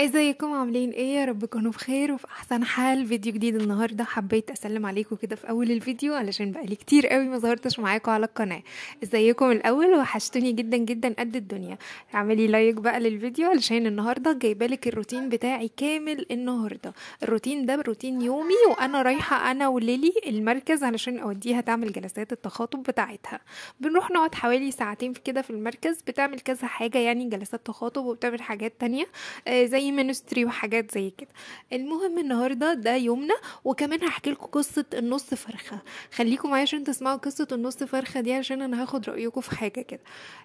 ازيكم عاملين ايه يا رب تكونوا بخير وفي احسن حال فيديو جديد النهارده حبيت اسلم عليكم كده في اول الفيديو علشان بقالي كتير قوي ما ظهرتش معاكم على القناه ازيكم الاول وحشتوني جدا جدا قد الدنيا اعملي لايك بقى للفيديو علشان النهارده لك الروتين بتاعي كامل النهارده الروتين ده روتين يومي وانا رايحه انا وليلي المركز علشان اوديها تعمل جلسات التخاطب بتاعتها بنروح نقعد حوالي ساعتين كده في المركز بتعمل كذا حاجه يعني جلسات تخاطب وبتعمل حاجات تانية آه، زي مينستري وحاجات زي كده المهم النهارده ده يومنا وكمان هحكي لكم قصه النص فرخه خليكم معايا عشان تسمعوا قصه النص فرخه دي عشان انا هاخد رايكم في حاجه كده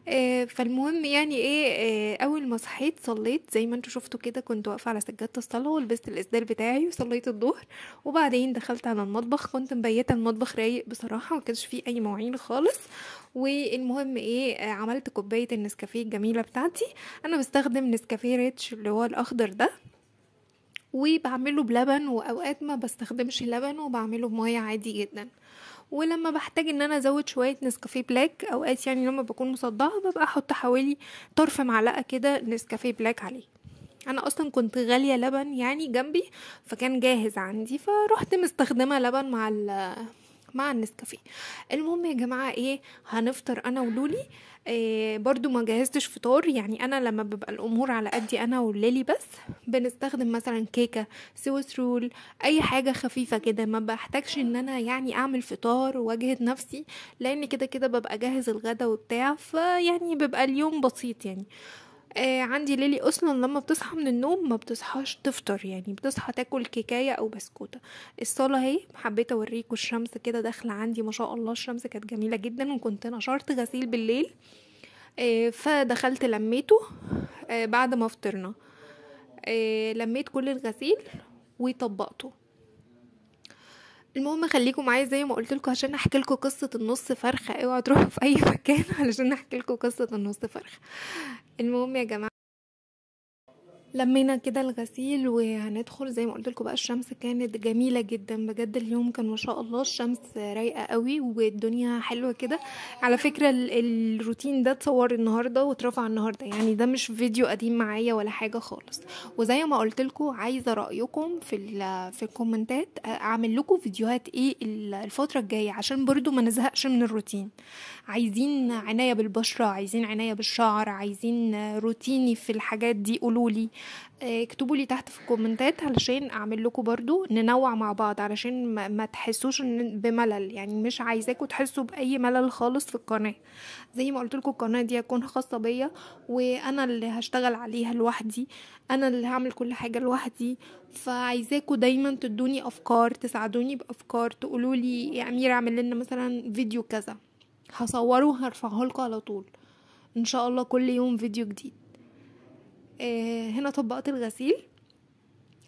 آه، فالمهم يعني ايه آه، اول ما صحيت صليت زي ما انتم شفتوا كده كنت واقفه على سجاده الصلاه ولبست الاسدال بتاعي وصليت الظهر وبعدين دخلت على المطبخ كنت مبيته المطبخ رايق بصراحه ما كانش فيه اي مواعين خالص والمهم ايه عملت كوبايه النسكافيه الجميله بتاعتي انا بستخدم نسكافيه ريتش اللي هو الاخضر ده وبعمله بلبن واوقات ما بستخدمش لبن وبعمله بميه عادي جدا ولما بحتاج ان انا ازود شويه نسكافيه بلاك اوقات يعني لما بكون مصدعه ببقى احط حوالي طرف معلقه كده نسكافيه بلاك عليه انا اصلا كنت غاليه لبن يعني جنبي فكان جاهز عندي فروحت مستخدمه لبن مع مع النسكافيه المهم يا جماعه ايه هنفطر انا ولولي إيه برضو ما جهزتش فطار يعني انا لما ببقى الامور على قدي انا وليلي بس بنستخدم مثلا كيكه سويس رول اي حاجه خفيفه كده ما بحتاجش ان انا يعني اعمل فطار واجهد نفسي لان كده كده ببقى جاهز الغدا وبتاع فيعني بيبقى اليوم بسيط يعني آه عندي ليلي اصلا لما بتصحى من النوم ما بتصحاش تفطر يعني بتصحى تاكل كيكايه او بسكوته الصاله اهي حبيت اوريكم الشمس كده داخله عندي ما شاء الله الشمس كانت جميله جدا وكنت نشرت غسيل بالليل آه فدخلت لميته آه بعد ما فطرنا آه لميت كل الغسيل وطبقته المهم خليكم معايا زي ما قلت لكم عشان احكي لكم قصه النص فرخه اوعوا تروحوا في اي مكان علشان احكي لكم قصه النص فرخه المهم يا جماعه لمينا كده الغسيل وهندخل زي ما قلت لكم بقى الشمس كانت جميله جدا بجد اليوم كان ما شاء الله الشمس رايقه قوي والدنيا حلوه كده على فكره الروتين ده اتصور النهارده واترفع النهارده يعني ده مش فيديو قديم معايا ولا حاجه خالص وزي ما قلت لكم عايزه رايكم في في الكومنتات اعمل لكم فيديوهات ايه الفتره الجايه عشان برضو ما نزهقش من الروتين عايزين عنايه بالبشره عايزين عنايه بالشعر عايزين روتيني في الحاجات دي قولولي آه، اكتبوا لي تحت في الكومنتات علشان اعمل لكم برضو ننوع مع بعض علشان ما, تحسوش بملل يعني مش عايزاكم تحسوا باي ملل خالص في القناه زي ما قلت لكم القناه دي هتكون خاصه بيا وانا اللي هشتغل عليها لوحدي انا اللي هعمل كل حاجه لوحدي فعايزاكم دايما تدوني افكار تساعدوني بافكار تقولوا لي يا إيه اميره اعمل لنا مثلا فيديو كذا هصوره وهرفعه لكم على طول ان شاء الله كل يوم فيديو جديد آه، هنا طبقت الغسيل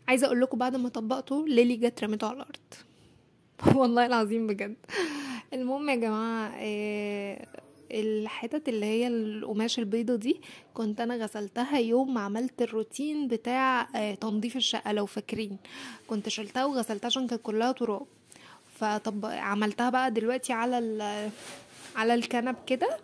عايزه اقول لكم بعد ما طبقته ليلي جت رميته على الارض والله العظيم بجد المهم يا جماعه آه، الحتت اللي هي القماش البيضة دي كنت انا غسلتها يوم ما عملت الروتين بتاع آه، تنظيف الشقه لو فاكرين كنت شلتها وغسلتها عشان كانت كلها تراب فطب عملتها بقى دلوقتي على ال على الكنب كده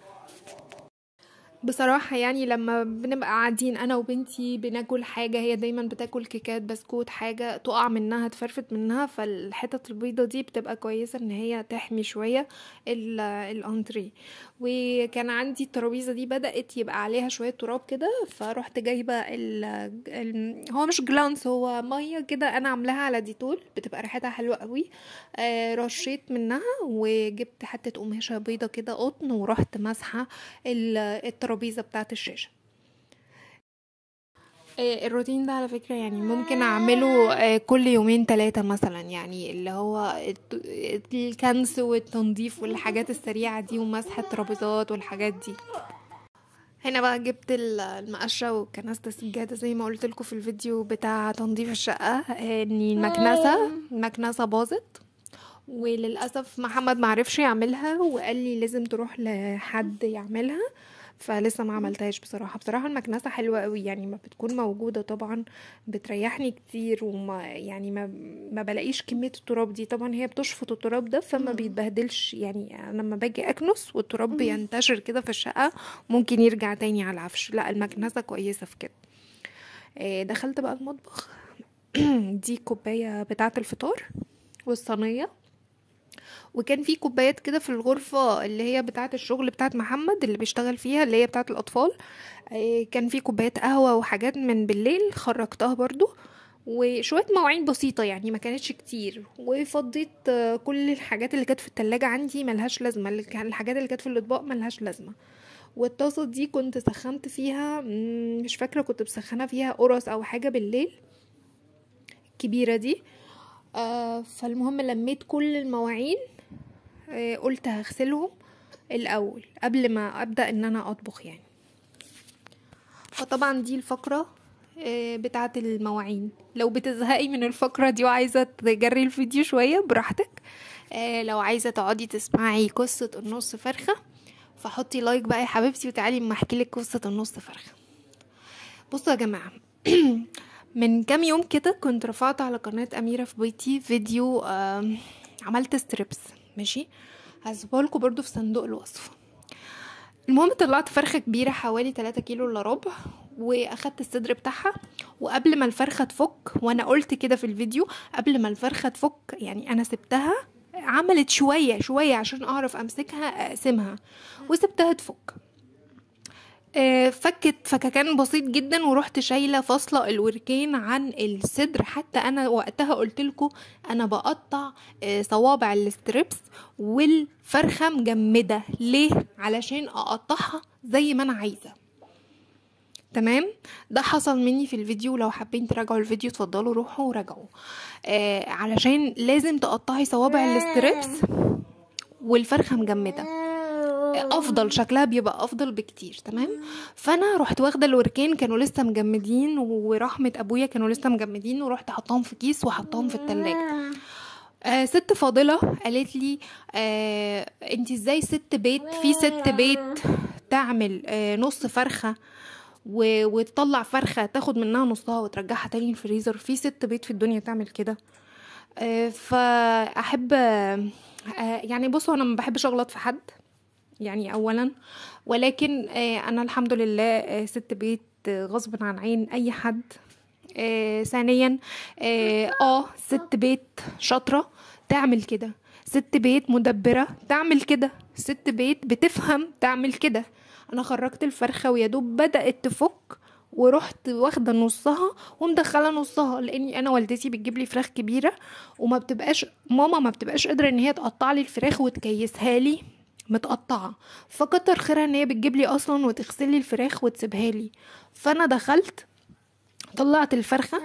بصراحة يعني لما بنبقى قاعدين أنا وبنتي بناكل حاجة هي دايما بتاكل كيكات بسكوت حاجة تقع منها تفرفت منها فالحتت البيضة دي بتبقى كويسة إن هي تحمي شوية الأنتري وكان عندي الترابيزة دي بدأت يبقى عليها شوية تراب كده فروحت جايبة ال... الـ هو مش جلانس هو مية كده أنا عاملاها على ديتول بتبقى ريحتها حلوة قوي آه، رشيت منها وجبت حتة قماشة بيضة كده قطن ورحت مسحة الترابيزة الترابيزه بتاعه الشاشه آه، الروتين ده على فكرة يعني ممكن أعمله آه، كل يومين ثلاثة مثلا يعني اللي هو الكنس والتنظيف والحاجات السريعة دي ومسح الترابيزات والحاجات دي هنا بقى جبت المقشة وكنست السجادة زي ما قلت لكم في الفيديو بتاع تنظيف الشقة ان آه، يعني المكنسة المكنسة باظت وللأسف محمد معرفش يعملها وقال لي لازم تروح لحد يعملها فلسه ما عملتهاش بصراحه بصراحه المكنسه حلوه قوي يعني ما بتكون موجوده طبعا بتريحني كتير وما يعني ما, ما بلاقيش كميه التراب دي طبعا هي بتشفط التراب ده فما بيتبهدلش يعني انا لما باجي اكنس والتراب بينتشر كده في الشقه ممكن يرجع تاني على العفش لا المكنسه كويسه في كده آه، دخلت بقى المطبخ دي كوبايه بتاعه الفطار والصينيه وكان في كوبايات كده في الغرفة اللي هي بتاعة الشغل بتاعة محمد اللي بيشتغل فيها اللي هي بتاعة الأطفال آه، كان في كوبايات قهوة وحاجات من بالليل خرجتها برضو وشوية مواعين بسيطة يعني ما كانتش كتير وفضيت آه، كل الحاجات اللي كانت في التلاجة عندي ملهاش لازمة الحاجات اللي كانت في الأطباق ملهاش لازمة والطاسة دي كنت سخنت فيها مش فاكرة كنت مسخنة فيها قرص أو حاجة بالليل الكبيرة دي آه، فالمهم لميت كل المواعين آه، قلت هغسلهم الاول قبل ما ابدا ان انا اطبخ يعني فطبعا دي الفقره آه، بتاعه المواعين لو بتزهقي من الفقره دي وعايزه تجري الفيديو شويه براحتك لو عايزه تقعدي تسمعي قصه النص فرخه فحطي لايك بقى يا حبيبتي وتعالي اما احكي لك قصه النص فرخه بصوا يا جماعه من كام يوم كده كنت رفعت على قناة أميرة في بيتي فيديو عملت ستريبس ماشي هسيبهالكوا برضو في صندوق الوصف المهم طلعت فرخة كبيرة حوالي تلاتة كيلو الا ربع واخدت الصدر بتاعها وقبل ما الفرخة تفك وانا قلت كده في الفيديو قبل ما الفرخة تفك يعني انا سبتها عملت شوية شوية عشان اعرف امسكها اقسمها وسبتها تفك آه، فكت فككان بسيط جدا ورحت شايله فاصله الوركين عن الصدر حتى انا وقتها قلت انا بقطع آه، صوابع الستريبس والفرخه مجمده ليه علشان اقطعها زي ما انا عايزه تمام ده حصل مني في الفيديو لو حابين تراجعوا الفيديو اتفضلوا روحوا وراجعوا آه، علشان لازم تقطعي صوابع الستريبس والفرخه مجمده افضل شكلها بيبقى افضل بكتير تمام فانا رحت واخده الوركين كانوا لسه مجمدين ورحمه ابويا كانوا لسه مجمدين ورحت حطاهم في كيس وحطاهم في التلاجة آه ست فاضله قالت لي آه انت ازاي ست بيت في ست بيت تعمل آه نص فرخه و... وتطلع فرخه تاخد منها نصها وترجعها تاني الفريزر في ست بيت في الدنيا تعمل كده آه فاحب آه يعني بصوا انا ما بحبش اغلط في حد يعني اولا ولكن آه، انا الحمد لله آه، ست بيت آه، غصب عن عين اي حد ثانيا اه ست بيت شاطره تعمل كده ست بيت مدبره تعمل كده ست بيت بتفهم تعمل كده انا خرجت الفرخه ويا دوب بدات تفك ورحت واخده نصها ومدخله نصها لاني انا والدتي بتجيب لي فراخ كبيره وما بتبقاش ماما ما بتبقاش قادره ان هي تقطع لي الفراخ وتكيسها لي متقطعه فكتر خيرها ان هي بتجيب لي اصلا وتغسل لي الفراخ وتسيبها لي فانا دخلت طلعت الفرخه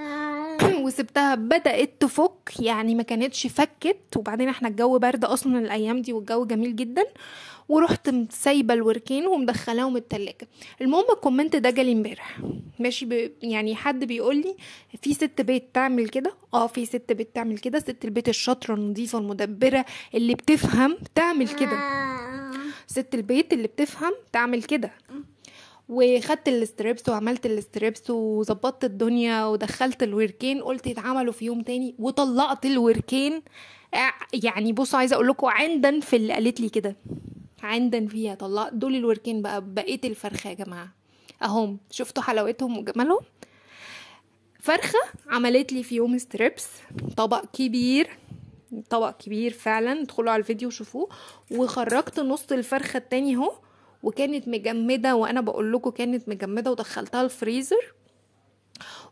وسبتها بدات تفك يعني ما كانتش فكت وبعدين احنا الجو برد اصلا الايام دي والجو جميل جدا ورحت سايبه الوركين ومدخلاهم التلاجة المهم الكومنت ده جالي امبارح ماشي ب... يعني حد بيقول لي في ست بيت تعمل كده اه في ست بيت تعمل كده ست البيت الشاطره النظيفه المدبره اللي بتفهم تعمل كده آه. ست البيت اللي بتفهم تعمل كده وخدت الاستريبس وعملت الاستريبس وظبطت الدنيا ودخلت الوركين قلت يتعملوا في يوم تاني وطلقت الوركين آه، يعني بصوا عايزه اقول لكم عندا في اللي قالت لي كده عندا فيها طلقت دول الوركين بقى بقيت الفرخه يا جماعه اهم شفتوا حلاوتهم وجمالهم فرخه عملت لي في يوم ستريبس طبق كبير طبق كبير فعلا ادخلوا على الفيديو شوفوه وخرجت نص الفرخه التاني اهو وكانت مجمده وانا بقول لكم كانت مجمده ودخلتها الفريزر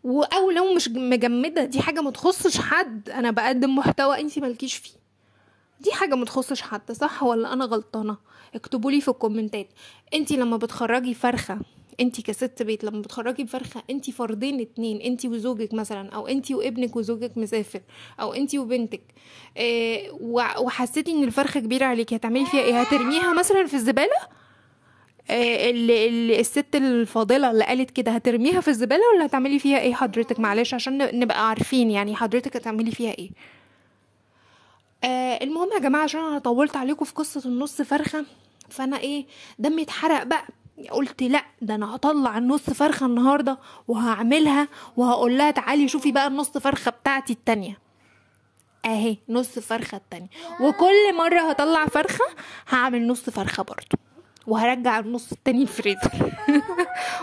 او لو مش مجمده دي حاجه ما تخصش حد انا بقدم محتوى انت مالكيش فيه دي حاجة ما تخصش حد صح ولا أنا غلطانة اكتبوا لي في الكومنتات انتي لما بتخرجي فرخة انت كست بيت لما بتخرجي بفرخه انت فردين اتنين انت وزوجك مثلا او انت وابنك وزوجك مسافر او انت وبنتك إيه وحسيتي ان الفرخه كبيره عليكي هتعملي فيها ايه هترميها مثلا في الزباله آه، الست الفاضله اللي قالت كده هترميها في الزباله ولا هتعملي فيها ايه حضرتك معلش عشان نبقى عارفين يعني حضرتك هتعملي فيها ايه آه المهم يا جماعه عشان انا طولت عليكم في قصه النص فرخه فانا ايه دمي اتحرق بقى قلت لا ده انا هطلع النص فرخه النهارده وهعملها وهقول لها تعالي شوفي بقى النص فرخه بتاعتي التانيه اهي نص فرخه التانيه وكل مره هطلع فرخه هعمل نص فرخه برضو وهرجع النص التاني الفريزر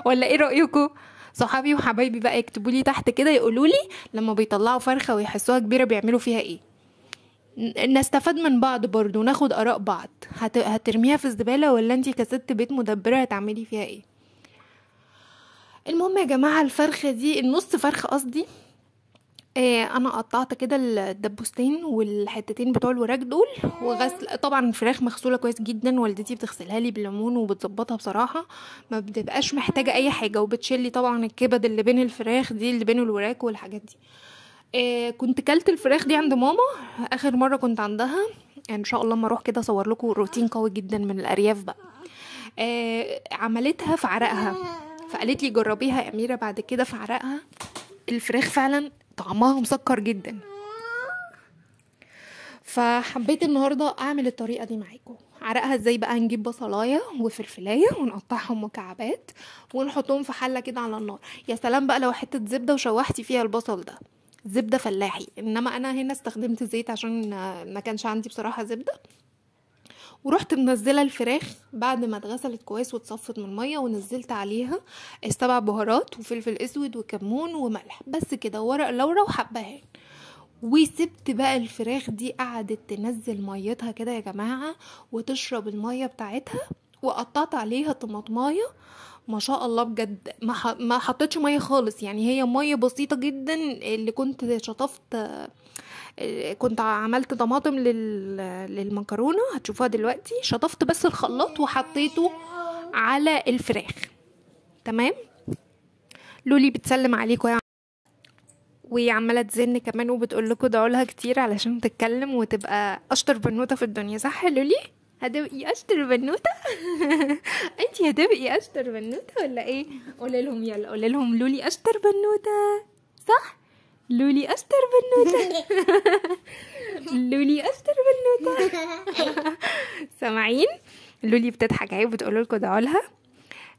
ولا ايه رايكم صحابي وحبايبي بقى يكتبوا لي تحت كده يقولوا لي لما بيطلعوا فرخه ويحسوها كبيره بيعملوا فيها ايه نستفاد من بعض برضه وناخد اراء بعض هت... هترميها في الزباله ولا انتي كست بيت مدبره هتعملي فيها ايه المهم يا جماعه الفرخه دي النص فرخه قصدي ايه انا قطعت كده الدبوستين والحتتين بتوع الوراك دول وغسل طبعا الفراخ مغسوله كويس جدا والدتي بتغسلها لي بالليمون وبتظبطها بصراحه ما بتبقاش محتاجه اي حاجه وبتشلي طبعا الكبد اللي بين الفراخ دي اللي بين الوراك والحاجات دي آه، كنت كلت الفراخ دي عند ماما اخر مره كنت عندها يعني ان شاء الله اما اروح كده اصور لكم روتين قوي جدا من الارياف بقى آه، عملتها في عرقها فقالت لي جربيها يا اميره بعد كده في عرقها الفراخ فعلا طعمها مسكر جدا فحبيت النهارده اعمل الطريقه دي معاكم عرقها ازاي بقى هنجيب بصلايه وفلفلايه ونقطعهم مكعبات ونحطهم في حله كده على النار يا سلام بقى لو حته زبده وشوحتي فيها البصل ده زبده فلاحي انما انا هنا استخدمت زيت عشان ما كانش عندي بصراحه زبده ورحت منزله الفراخ بعد ما اتغسلت كويس واتصفت من الميه ونزلت عليها سبع بهارات وفلفل اسود وكمون وملح بس كده ورق لورا وحبهان وسبت بقى الفراخ دي قعدت تنزل ميتها كده يا جماعه وتشرب الميه بتاعتها وقطعت عليها طماطمايه ما شاء الله بجد ما حطيتش ميه خالص يعني هي ميه بسيطه جدا اللي كنت شطفت كنت عملت طماطم للمكرونه هتشوفوها دلوقتي شطفت بس الخلاط وحطيته على الفراخ تمام لولي بتسلم عليكم يا وهي عماله تزن كمان وبتقول لكم ادعوا لها كتير علشان تتكلم وتبقى اشطر بنوته في الدنيا صح لولي هتبقي اشطر إيه، بنوته انت هتبقي اشطر بنوته ولا ايه قولي لهم يلا قولي لهم لولي اشطر بنوته صح لولي اشطر بنوته لولي اشطر بنوته سامعين لولي بتضحك اهي بتقول لكم ادعوا لها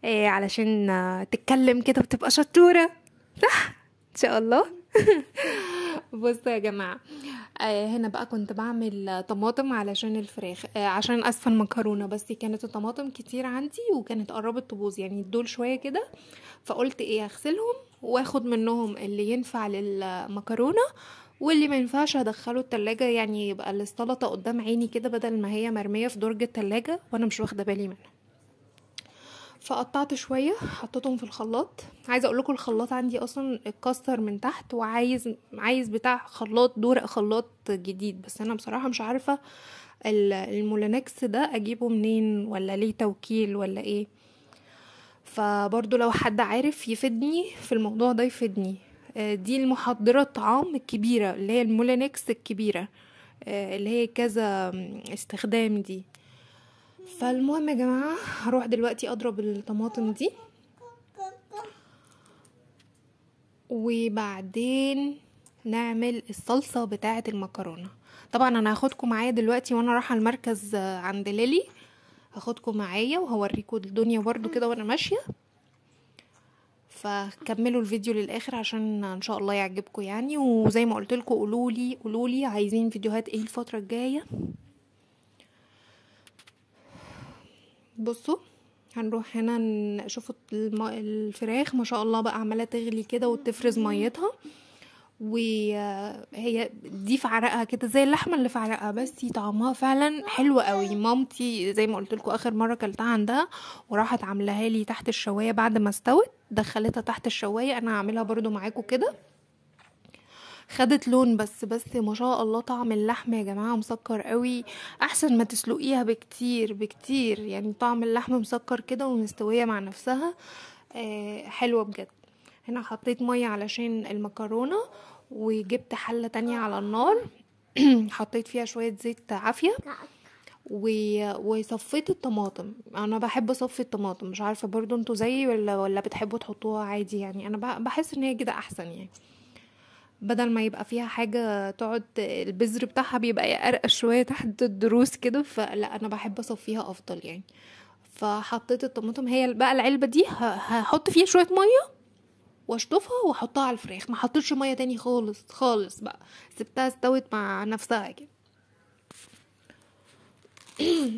إيه علشان تتكلم كده وتبقى شطوره صح ان شاء الله بصوا يا جماعه آه هنا بقى كنت بعمل طماطم علشان الفراخ آه عشان اسفه المكرونه بس كانت الطماطم كتير عندي وكانت قربت تبوظ يعني دول شويه كده فقلت ايه اغسلهم واخد منهم اللي ينفع للمكرونه واللي ما ينفعش هدخله التلاجة يعني يبقى السلطه قدام عيني كده بدل ما هي مرميه في درج التلاجة وانا مش واخده بالي منها فقطعت شويه حطيتهم في الخلاط عايزه اقول لكم الخلاط عندي اصلا اتكسر من تحت وعايز عايز بتاع خلاط دورق خلاط جديد بس انا بصراحه مش عارفه المولانكس ده اجيبه منين ولا ليه توكيل ولا ايه فبرضو لو حد عارف يفيدني في الموضوع ده يفيدني آه، دي المحضرة الطعام الكبيرة اللي هي المولانكس الكبيرة آه، اللي هي كذا استخدام دي فالمهم يا جماعه هروح دلوقتي اضرب الطماطم دي وبعدين نعمل الصلصه بتاعه المكرونه طبعا انا هاخدكم معايا دلوقتي وانا رايحه المركز عند ليلي هاخدكم معايا وهوريكم الدنيا برده كده وانا ماشيه فكملوا الفيديو للاخر عشان ان شاء الله يعجبكم يعني وزي ما قلت لكم قولوا لي قولوا لي عايزين فيديوهات ايه الفتره الجايه بصوا هنروح هنا نشوف الفراخ ما شاء الله بقى عماله تغلي كده وتفرز ميتها وهي دي في عرقها كده زي اللحمه اللي في عرقها بس طعمها فعلا حلو قوي مامتي زي ما قلت لكم اخر مره كلتها عندها وراحت عاملاها لي تحت الشوايه بعد ما استوت دخلتها تحت الشوايه انا هعملها برضو معاكم كده خدت لون بس بس ما شاء الله طعم اللحمة يا جماعة مسكر قوي احسن ما تسلقيها بكتير بكتير يعني طعم اللحمة مسكر كده ومستوية مع نفسها آه، حلوة بجد هنا حطيت مية علشان المكرونة وجبت حلة تانية على النار حطيت فيها شوية زيت عافية و... وصفيت الطماطم انا بحب اصفي الطماطم مش عارفه برضو انتوا زيي ولا ولا بتحبوا تحطوها عادي يعني انا بحس ان هي كده احسن يعني بدل ما يبقى فيها حاجة تقعد البذر بتاعها بيبقى يقرقش شوية تحت الضروس كده فلا أنا بحب أصفيها أفضل يعني فحطيت الطماطم هي بقى العلبة دي هحط فيها شوية مية واشطفها واحطها على الفراخ ما حطيتش ميه تاني خالص خالص بقى سبتها استوت مع نفسها كده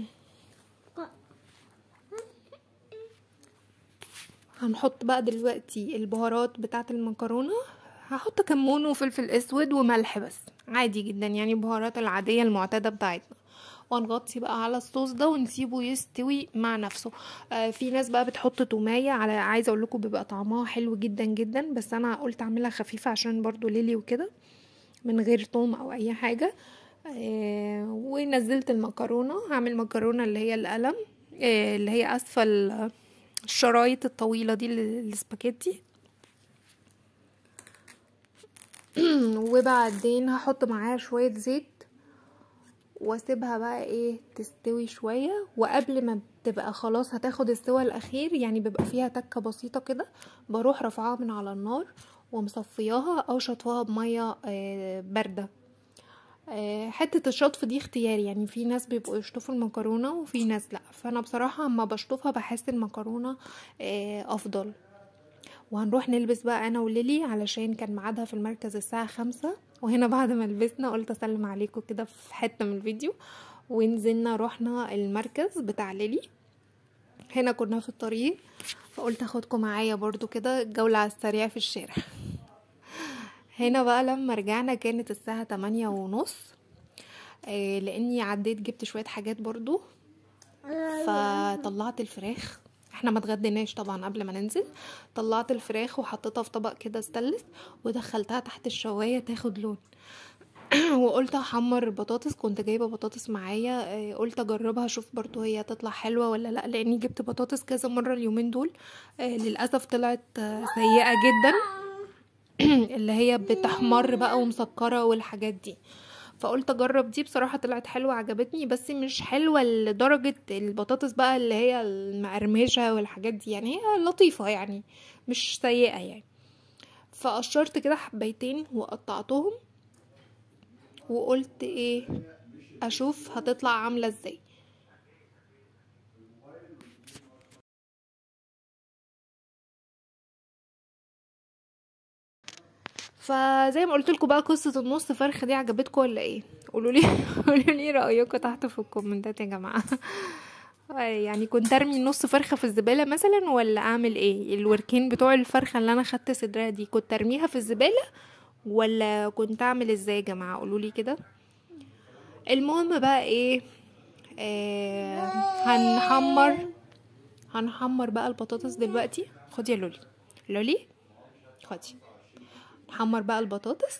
هنحط بقى دلوقتي البهارات بتاعه المكرونه هحط كمون وفلفل اسود وملح بس عادي جدا يعني البهارات العاديه المعتاده بتاعتنا ونغطي بقى على الصوص ده ونسيبه يستوي مع نفسه آه في ناس بقى بتحط توميه على عايزه اقول لكم بيبقى طعمها حلو جدا جدا بس انا قلت اعملها خفيفه عشان برضو ليلي وكده من غير توم او اي حاجه آه ونزلت المكرونه هعمل مكرونه اللي هي القلم آه اللي هي اسفل الشرايط الطويله دي السباكيتي وبعدين هحط معاها شوية زيت واسيبها بقى ايه تستوي شوية وقبل ما تبقى خلاص هتاخد السوى الاخير يعني بيبقى فيها تكة بسيطة كده بروح رافعاها من على النار ومصفياها او شطفاها بمية آه، باردة آه، حتة الشطف دي اختياري يعني في ناس بيبقوا يشطفوا المكرونة وفي ناس لا فانا بصراحة اما بشطفها بحس المكرونة آه، افضل وهنروح نلبس بقى انا وليلي علشان كان ميعادها في المركز الساعه خمسة وهنا بعد ما لبسنا قلت اسلم عليكم كده في حته من الفيديو ونزلنا رحنا المركز بتاع ليلي هنا كنا في الطريق فقلت اخدكم معايا برضو كده جولة على السريع في الشارع هنا بقى لما رجعنا كانت الساعة تمانية ونص آه، لاني عديت جبت شوية حاجات برضو فطلعت الفراخ احنا ما اتغديناش طبعا قبل ما ننزل طلعت الفراخ وحطيتها في طبق كده استلس ودخلتها تحت الشوايه تاخد لون وقلت احمر البطاطس كنت جايبه بطاطس معايا آه، قلت اجربها اشوف برضو هي تطلع حلوه ولا لا لاني جبت بطاطس كذا مره اليومين دول آه، للاسف طلعت آه، سيئه جدا اللي هي بتحمر بقى ومسكره والحاجات دي فقلت اجرب دي بصراحه طلعت حلوه عجبتني بس مش حلوه لدرجه البطاطس بقى اللي هي المقرمشه والحاجات دي يعني هي لطيفه يعني مش سيئه يعني فقشرت كده حبيتين وقطعتهم وقلت ايه اشوف هتطلع عامله ازاي فزي ما قلت لكم بقى قصه النص فرخه دي عجبتكم ولا ايه قولوا لي قولوا لي رايكم تحت في الكومنتات يا جماعه يعني كنت ارمي نص فرخه في الزباله مثلا ولا اعمل ايه الوركين بتوع الفرخه اللي انا خدت صدرها دي كنت ارميها في الزباله ولا كنت اعمل ازاي يا جماعه قولوا لي كده المهم بقى ايه آه هنحمر هنحمر بقى البطاطس دلوقتي خدي يا لولي لولي خدي نحمر بقى البطاطس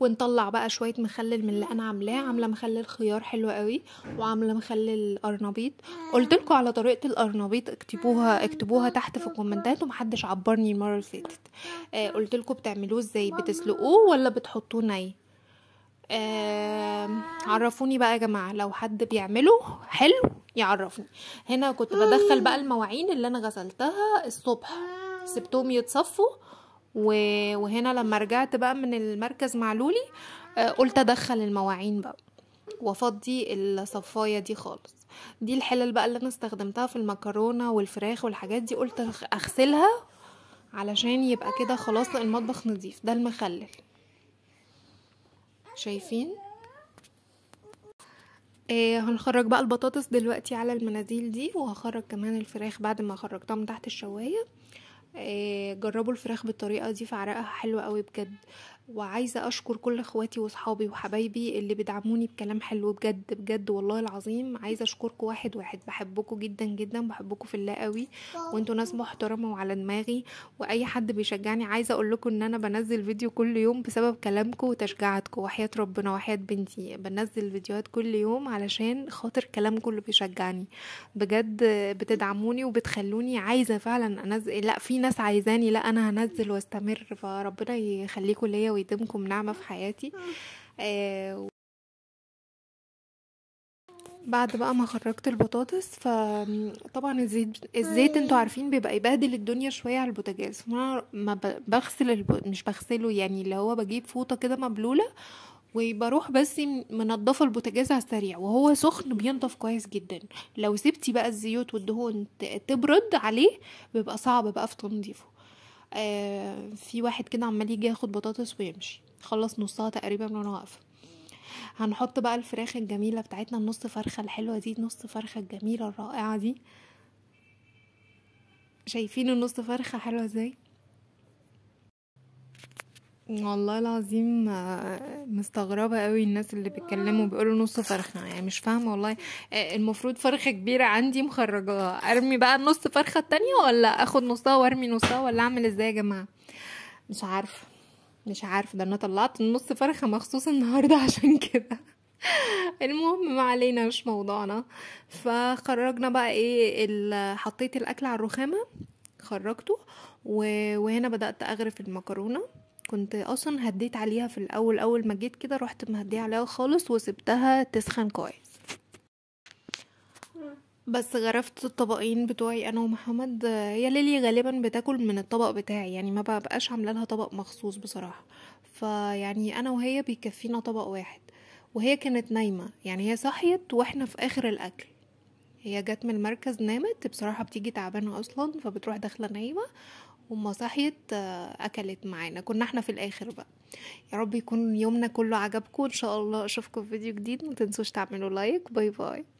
ونطلع بقى شويه مخلل من اللي انا عاملاه عامله مخلل خيار حلو قوي وعامله مخلل قرنبيط قلت لكم على طريقه القرنبيط اكتبوها اكتبوها تحت في الكومنتات ومحدش عبرني المره اللي فاتت آه قلت لكم بتعملوه ازاي بتسلقوه ولا بتحطوه ني آه عرفوني بقى يا جماعه لو حد بيعمله حلو يعرفني هنا كنت بدخل بقى المواعين اللي انا غسلتها الصبح سبتهم يتصفوا وهنا لما رجعت بقى من المركز معلولي آه، قلت ادخل المواعين بقى وافضي الصفايه دي خالص دي الحلل بقى اللي انا استخدمتها في المكرونه والفراخ والحاجات دي قلت اغسلها علشان يبقى كده خلاص المطبخ نظيف ده المخلل شايفين إيه هنخرج بقى البطاطس دلوقتي على المناديل دي وهخرج كمان الفراخ بعد ما خرجتها من تحت الشوايه آه، جربوا الفراخ بالطريقه دي فعرقها حلو قوي بجد وعايزة أشكر كل إخواتي وصحابي وحبايبي اللي بيدعموني بكلام حلو بجد بجد والله العظيم عايزة أشكركم واحد واحد بحبكم جدا جدا بحبكم في الله قوي وانتوا ناس محترمة وعلى دماغي وأي حد بيشجعني عايزة أقول لكم إن أنا بنزل فيديو كل يوم بسبب كلامكم وتشجيعاتكم وحياة ربنا وحياة بنتي بنزل فيديوهات كل يوم علشان خاطر كلامكم اللي بيشجعني بجد بتدعموني وبتخلوني عايزة فعلا أنزل لا في ناس عايزاني لا أنا هنزل واستمر فربنا يخليكم ليا ويديمكم نعمة في حياتي آه، بعد بقى ما خرجت البطاطس فطبعا الزيت الزيت انتوا عارفين بيبقى يبهدل الدنيا شويه على البوتاجاز فانا ما بغسل الب... مش بغسله يعني اللي هو بجيب فوطه كده مبلوله وبروح بس منضفه البوتاجاز على السريع وهو سخن بينضف كويس جدا لو سبتي بقى الزيوت والدهون تبرد عليه بيبقى صعب بقى في تنظيفه آه، في واحد كده عمال يجي ياخد بطاطس ويمشي خلص نصها تقريبا وانا واقفه هنحط بقى الفراخ الجميله بتاعتنا النص فرخه الحلوه دي نص فرخه الجميله الرائعه دي شايفين النص فرخه حلوه ازاي والله العظيم آه، مستغربة قوي الناس اللي بيتكلموا بيقولوا نص فرخة يعني مش فاهمة والله آه، المفروض فرخة كبيرة عندي مخرجاها ارمي بقى النص فرخة التانية ولا اخد نصها وارمي نصها ولا اعمل ازاي يا جماعة مش عارفة مش عارفة ده انا طلعت النص فرخة مخصوص النهاردة عشان كده المهم ما علينا مش موضوعنا فخرجنا بقى ايه حطيت الاكل على الرخامة خرجته وهنا بدأت اغرف المكرونة كنت اصلا هديت عليها في الاول اول ما جيت كده رحت مهديه عليها خالص وسبتها تسخن كويس بس غرفت الطبقين بتوعي انا ومحمد يا ليلي غالبا بتاكل من الطبق بتاعي يعني ما ببقاش عامله لها طبق مخصوص بصراحه فيعني انا وهي بيكفينا طبق واحد وهي كانت نايمه يعني هي صحيت واحنا في اخر الاكل هي جت من المركز نامت بصراحة بتيجي تعبانة أصلا فبتروح داخلة نايمة وما صحيت آه، اكلت معانا كنا احنا في الاخر بقى يا رب يكون يومنا كله عجبكم ان شاء الله اشوفكم في فيديو جديد ما تنسوش تعملوا لايك باي باي